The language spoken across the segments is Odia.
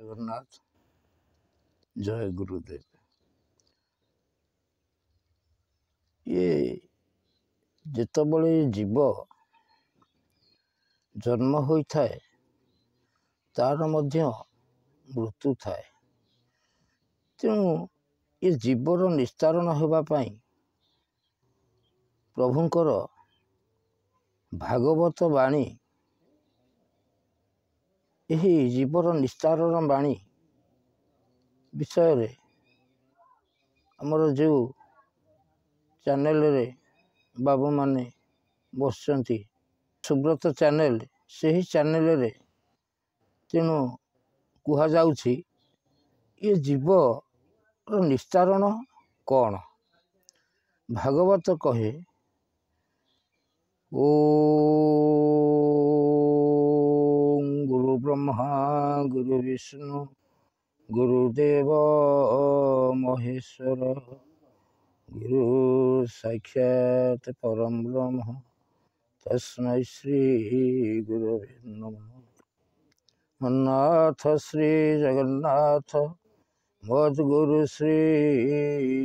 ଜଗନ୍ନାଥ ଜୟ ଗୁରୁଦେବ ଇଏ ଯେତେବେଳେ ଜୀବ ଜନ୍ମ ହୋଇଥାଏ ତା'ର ମଧ୍ୟ ମୃତ୍ୟୁ ଥାଏ ତେଣୁ ଏ ଜୀବର ନିସ୍ତାରଣ ହେବା ପାଇଁ ପ୍ରଭୁଙ୍କର ଭାଗବତ ବାଣୀ ଏହି ଜୀବର ନିସ୍ତାରର ବାଣୀ ବିଷୟରେ ଆମର ଯେଉଁ ଚ୍ୟାନେଲରେ ବାବୁମାନେ ବସିଛନ୍ତି ସୁବ୍ରତ ଚ୍ୟାନେଲ ସେହି ଚ୍ୟାନେଲରେ ତେଣୁ କୁହାଯାଉଛି ଏ ଜୀବର ନିସ୍ତାରଣ କ'ଣ ଭାଗବତ କହେ ଓ ब्रह्मा गुरु विष्णु गुरुदेव महेश्वर गुरु साक्षात परम ब्रह्म तस्म श्री नमः मन्नाथ श्री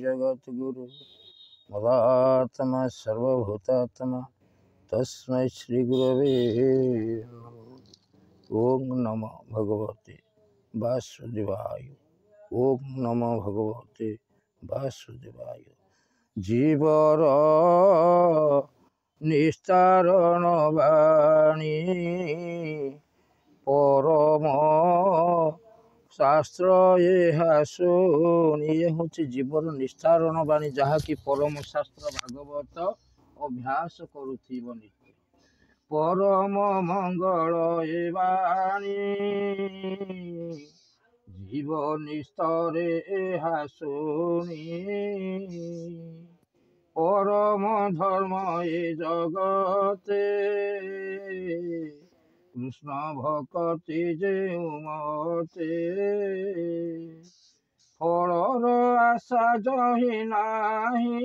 जगत गुरु मदात्मा सर्वभूतात्मा तस्म श्री नमः ওম নম ভগবতে বাসুদেবায় ওম নম ভগবতে বাসুদেবায় জীবর নিস্তারণ বাণী পরম শাস্ত্র ଏହା এ হচ্ছে ହେଉଛି নিস্তারণ ନିସ୍ତାରଣ ବାଣୀ ଯାହାକି ପରମ ଶାସ୍ତ୍ର ଭାଗବତ ଅଭ୍ୟାସ କରୁଥିବନି পৰম মংগল এবাণী জীৱনীস্তৰে এহা শুনি পৰম ধৰ্ম এই জগতে কৃষ্ণ ভকতি যে উমতে ফলৰ আশা জহি নাহি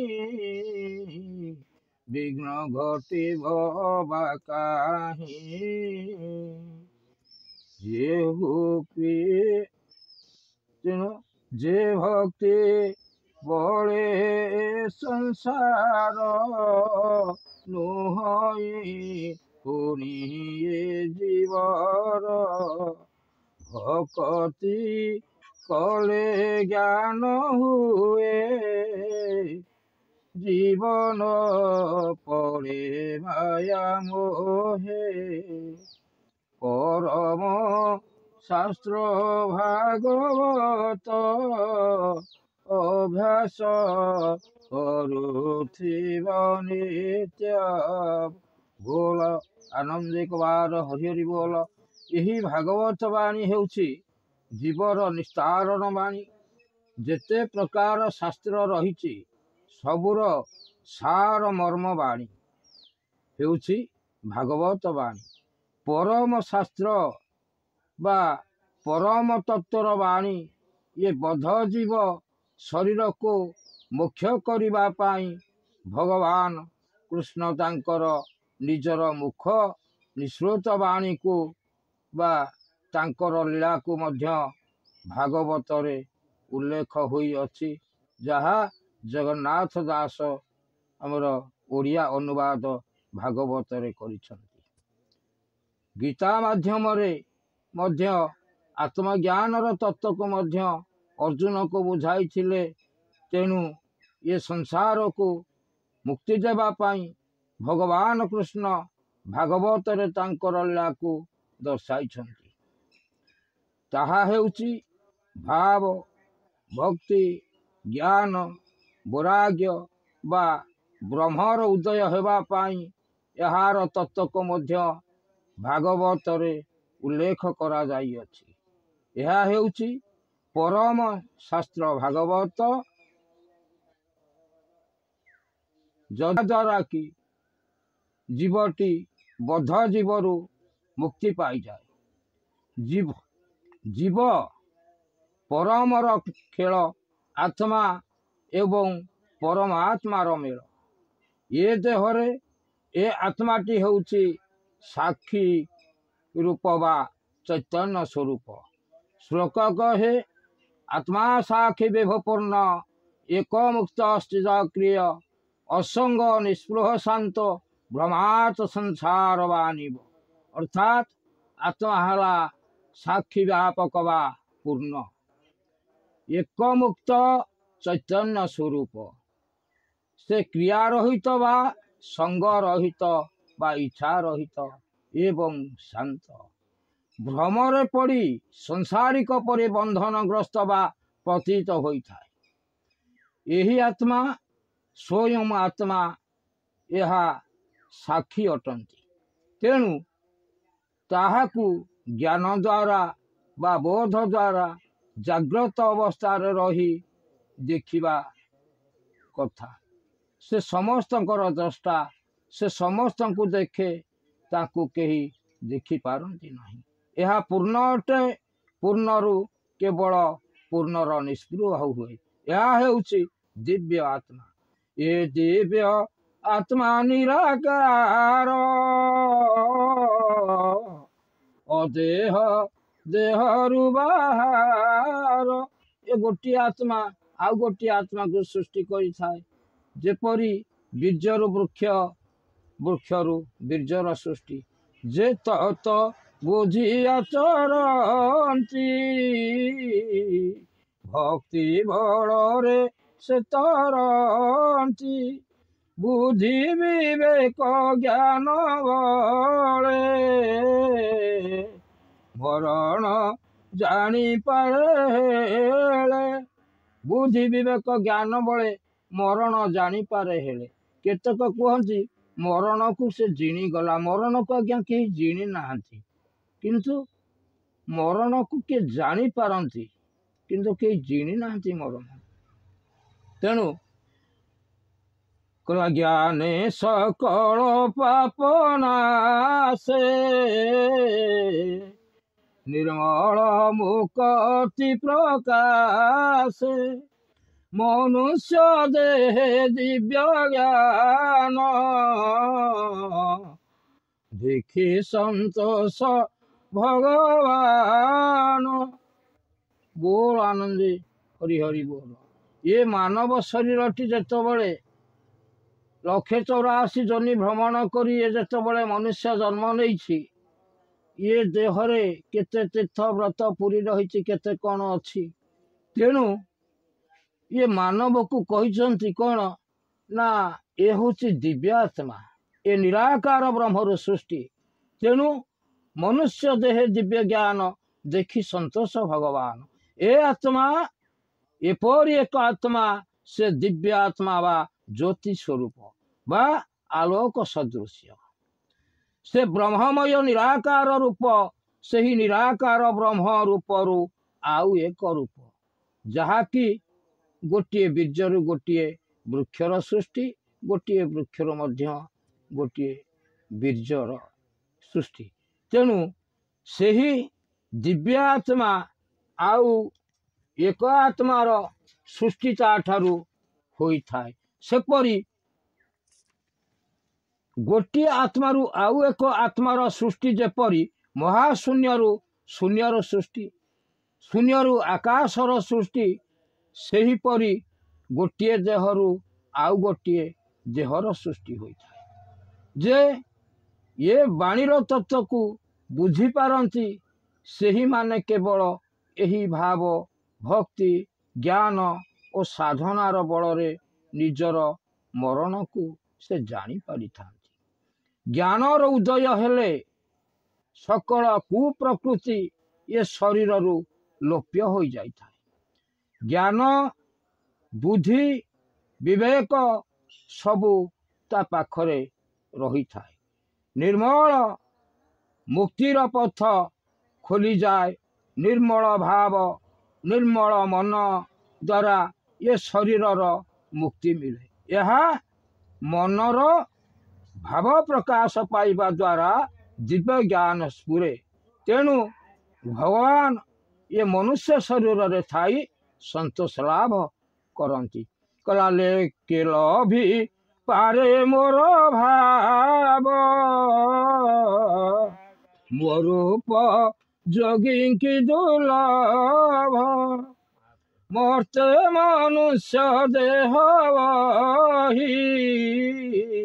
বিঘ্ন ঘটি ভবাকাহি যে ভক্তি যে ভক্তি বড়ে সংসার নহয়ে পুনিয়ে জীবর ভকতি কলে জ্ঞান হুয়ে ଜୀବନ ପରେ ମାୟା ମୋହେ ପରମ ଶାସ୍ତ୍ର ଭାଗବତ ଅଭ୍ୟାସ କରୁଥିବ ନିତ୍ୟ ବୋଲ ଆନନ୍ଦିକ ବାର ହରିହରି ବୋଲ ଏହି ଭାଗବତ ବାଣୀ ହେଉଛି ଜୀବର ନିସ୍ତାରଣ ବାଣୀ ଯେତେ ପ୍ରକାର ଶାସ୍ତ୍ର ରହିଛି ସବୁର ସାର ମର୍ମ ବାଣୀ ହେଉଛି ଭାଗବତ ବାଣୀ ପରମ ଶାସ୍ତ୍ର ବା ପରମ ତତ୍ତ୍ୱର ବାଣୀ ଇଏ ବଧ ଜୀବ ଶରୀରକୁ ମୁଖ୍ୟ କରିବା ପାଇଁ ଭଗବାନ କୃଷ୍ଣ ତାଙ୍କର ନିଜର ମୁଖ ନିଃସୃତ ବାଣୀକୁ ବା ତାଙ୍କର ଲୀଳାକୁ ମଧ୍ୟ ଭାଗବତରେ ଉଲ୍ଲେଖ ହୋଇଅଛି ଯାହା ଜଗନ୍ନାଥ ଦାସ ଆମର ଓଡ଼ିଆ ଅନୁବାଦ ଭାଗବତରେ କରିଛନ୍ତି ଗୀତା ମାଧ୍ୟମରେ ମଧ୍ୟ ଆତ୍ମଜ୍ଞାନର ତତ୍ତ୍ୱକୁ ମଧ୍ୟ ଅର୍ଜୁନକୁ ବୁଝାଇଥିଲେ ତେଣୁ ଏ ସଂସାରକୁ ମୁକ୍ତି ଦେବା ପାଇଁ ଭଗବାନ କୃଷ୍ଣ ଭାଗବତରେ ତାଙ୍କର ଲୀଳାକୁ ଦର୍ଶାଇଛନ୍ତି ତାହା ହେଉଛି ଭାବ ଭକ୍ତି ଜ୍ଞାନ ବୈରାଗ୍ୟ ବା ବ୍ରହ୍ମର ଉଦୟ ହେବା ପାଇଁ ଏହାର ତତ୍ତ୍ୱକୁ ମଧ୍ୟ ଭାଗବତରେ ଉଲ୍ଲେଖ କରାଯାଇଅଛି ଏହା ହେଉଛି ପରମ ଶାସ୍ତ୍ର ଭାଗବତ ଯଦ୍ୱାରା କି ଜୀବଟି ବଦ୍ଧ ଜୀବରୁ ମୁକ୍ତି ପାଇଯାଏ ଜୀବ ଜୀବ ପରମର ଖେଳ ଆତ୍ମା ଏବଂ ପରମାତ୍ମାର ମେଳ ଏ ଦେହରେ ଏ ଆତ୍ମାଟି ହେଉଛି ସାକ୍ଷୀ ରୂପ ବା ଚୈତନ୍ୟ ସ୍ୱରୂପ ଶ୍ଲୋକ କହେ ଆତ୍ମା ସାକ୍ଷୀ ବିଭପୂର୍ଣ୍ଣ ଏକମୁକ୍ତ ସ୍ଥିତକ୍ରିୟ ଅସଙ୍ଗ ନିସ୍ପୃହ ଶାନ୍ତ ଭ୍ରମାତ ସଂସାର ବା ଆଣିବ ଅର୍ଥାତ୍ ଆତ୍ମା ହେଲା ସାକ୍ଷୀ ବ୍ୟାପକ ବା ପୂର୍ଣ୍ଣ ଏକମୁକ୍ତ ଚୈତନ୍ୟ ସ୍ୱରୂପ ସେ କ୍ରିୟା ରହିତ ବା ସଙ୍ଗ ରହିତ ବା ଇଚ୍ଛା ରହିତ ଏବଂ ଶାନ୍ତ ଭ୍ରମରେ ପଡ଼ି ସଂସାରିକ ପରି ବନ୍ଧନଗ୍ରସ୍ତ ବା ପତିତ ହୋଇଥାଏ ଏହି ଆତ୍ମା ସ୍ୱୟଂ ଆତ୍ମା ଏହା ସାକ୍ଷୀ ଅଟନ୍ତି ତେଣୁ ତାହାକୁ ଜ୍ଞାନ ଦ୍ୱାରା ବା ବୋଧ ଦ୍ୱାରା ଜାଗ୍ରତ ଅବସ୍ଥାରେ ରହି ଦେଖିବା କଥା ସେ ସମସ୍ତଙ୍କର ଦ୍ରଷ୍ଟା ସେ ସମସ୍ତଙ୍କୁ ଦେଖେ ତାଙ୍କୁ କେହି ଦେଖିପାରନ୍ତି ନାହିଁ ଏହା ପୂର୍ଣ୍ଣ ଅଟେ ପୂର୍ଣ୍ଣରୁ କେବଳ ପୂର୍ଣ୍ଣର ନିଷ୍ପୃହ ହୁଏ ଏହା ହେଉଛି ଦିବ୍ୟ ଆତ୍ମା ଏ ଦିବ୍ୟ ଆତ୍ମା ନିରାକାର ଦେହ ଦେହରୁ ବାହାର ଏ ଗୋଟିଏ ଆତ୍ମା ଆଉ ଗୋଟିଏ ଆତ୍ମାକୁ ସୃଷ୍ଟି କରିଥାଏ ଯେପରି ବୀର୍ଯ୍ୟରୁ ବୃକ୍ଷ ବୃକ୍ଷରୁ ବୀର୍ଯ୍ୟର ସୃଷ୍ଟି ଯେ ତ ବୁଝି ଆଚରନ୍ତି ଭକ୍ତି ବଳରେ ସେ ତରନ୍ତି ବୁଦ୍ଧି ବିବେକ ଜ୍ଞାନ ବଳେ ମରଣ ଜାଣିପାରେ ବୁଦ୍ଧି ବିବେକ ଜ୍ଞାନ ବଳେ ମରଣ ଜାଣିପାରେ ହେଲେ କେତେକ କୁହନ୍ତି ମରଣକୁ ସେ ଜିଣିଗଲା ମରଣକୁ ଆଜ୍ଞା କେହି ଜିଣି ନାହାନ୍ତି କିନ୍ତୁ ମରଣକୁ କିଏ ଜାଣିପାରନ୍ତି କିନ୍ତୁ କେହି ଜିଣି ନାହାନ୍ତି ମରଣ ତେଣୁ କଲା ଜ୍ଞାନେ ସକଳ ପାପନା ସେ নির্মল মুক্তি প্রকাশে মনুষ্য দেহে দিব্য জ্ঞান দেখি সন্তোষ ভগবান বোল আনন্দে হরিহরি বোল এ মানব শরীরটি যেতবে লক্ষে চৌরাশি জনি ভ্রমণ করি এ যেতবে মনুষ্য জন্ম নেইছি ଇଏ ଦେହରେ କେତେ ତୀର୍ଥ ବ୍ରତ ପୁରୀ ରହିଛି କେତେ କ'ଣ ଅଛି ତେଣୁ ଇଏ ମାନବକୁ କହିଛନ୍ତି କ'ଣ ନା ଏ ହେଉଛି ଦିବ୍ୟାତ୍ମା ଏ ନିରାକାର ବ୍ରହ୍ମରୁ ସୃଷ୍ଟି ତେଣୁ ମନୁଷ୍ୟ ଦେହେ ଦିବ୍ୟ ଜ୍ଞାନ ଦେଖି ସନ୍ତୋଷ ଭଗବାନ ଏ ଆତ୍ମା ଏପରି ଏକ ଆତ୍ମା ସେ ଦିବ୍ୟ ଆତ୍ମା ବା ଜ୍ୟୋତି ସ୍ୱରୂପ ବା ଆଲୋକ ସଦୃଶ୍ୟ ସେ ବ୍ରହ୍ମମୟ ନିରାକାର ରୂପ ସେହି ନିରାକାର ବ୍ରହ୍ମ ରୂପରୁ ଆଉ ଏକ ରୂପ ଯାହାକି ଗୋଟିଏ ବୀର୍ଯ୍ୟରୁ ଗୋଟିଏ ବୃକ୍ଷର ସୃଷ୍ଟି ଗୋଟିଏ ବୃକ୍ଷର ମଧ୍ୟ ଗୋଟିଏ ବୀର୍ଯ୍ୟର ସୃଷ୍ଟି ତେଣୁ ସେହି ଦିବ୍ୟାତ୍ମା ଆଉ ଏକ ଆତ୍ମାର ସୃଷ୍ଟି ତା ଠାରୁ ହୋଇଥାଏ ସେପରି ଗୋଟିଏ ଆତ୍ମାରୁ ଆଉ ଏକ ଆତ୍ମାର ସୃଷ୍ଟି ଯେପରି ମହାଶୂନ୍ୟରୁ ଶୂନ୍ୟର ସୃଷ୍ଟି ଶୂନ୍ୟରୁ ଆକାଶର ସୃଷ୍ଟି ସେହିପରି ଗୋଟିଏ ଦେହରୁ ଆଉ ଗୋଟିଏ ଦେହର ସୃଷ୍ଟି ହୋଇଥାଏ ଯେ ଏ ବାଣୀର ତତ୍ତ୍ୱକୁ ବୁଝିପାରନ୍ତି ସେହିମାନେ କେବଳ ଏହି ଭାବ ଭକ୍ତି ଜ୍ଞାନ ଓ ସାଧନାର ବଳରେ ନିଜର ମରଣକୁ ସେ ଜାଣିପାରିଥାନ୍ତି ଜ୍ଞାନର ଉଦୟ ହେଲେ ସକଳ କୁପ୍ରକୃତି ଏ ଶରୀରରୁ ଲୋପ୍ୟ ହୋଇଯାଇଥାଏ ଜ୍ଞାନ ବୁଦ୍ଧି ବିବେକ ସବୁ ତା ପାଖରେ ରହିଥାଏ ନିର୍ମଳ ମୁକ୍ତିର ପଥ ଖୋଲିଯାଏ ନିର୍ମଳ ଭାବ ନିର୍ମଳ ମନ ଦ୍ୱାରା ଏ ଶରୀରର ମୁକ୍ତି ମିଳେ ଏହା ମନର ଭାବ ପ୍ରକାଶ ପାଇବା ଦ୍ୱାରା ଜୀବ ଜ୍ଞାନ ସ୍ଫୁରେ ତେଣୁ ଭଗବାନ ଏ ମନୁଷ୍ୟ ଶରୀରରେ ଥାଇ ସନ୍ତୋଷ ଲାଭ କରନ୍ତି କଲାଲେ କେଲ ଭି ପାରେ ମୋର ଭାବ ମୋର ଯୋଗୀଙ୍କି ଦୁର୍ଲଭ ମୋତେ ମନୁଷ୍ୟ ଦେହ ହି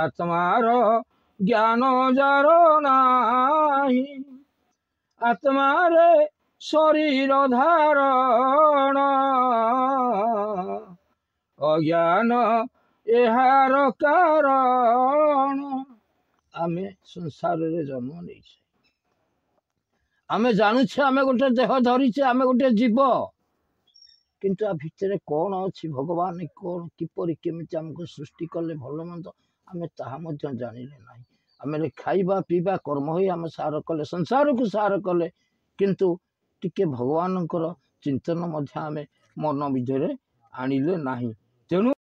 আর তোমার জ্ঞান যার নাহি আত্মার শরীর ধারণ অজ্ঞান এহার কারণ আমি ସଂସାରରେ ଜନ୍ମ ନେଇଛେ ଆମେ ଜାଣୁଛେ ଆମେ ଗୋଟେ ଦେହ ଧରିଛେ ଆମେ ଗୋଟେ ଜୀବ କିନ୍ତୁ ଆ ଭିତରେ କ'ଣ ଅଛି ଭଗବାନ କ'ଣ କିପରି କେମିତି ଆମକୁ ସୃଷ୍ଟି କଲେ ଭଲ ମନ୍ଦ ଆମେ ତାହା ମଧ୍ୟ ଜାଣିଲେ ନାହିଁ ଆମେ ଖାଇବା ପିଇବା କର୍ମ ହୋଇ ଆମେ ସାର କଲେ ସଂସାରକୁ ସାର କଲେ କିନ୍ତୁ ଟିକେ ଭଗବାନଙ୍କର ଚିନ୍ତନ ମଧ୍ୟ ଆମେ ମନ ଭିତରେ ଆଣିଲେ ନାହିଁ ତେଣୁ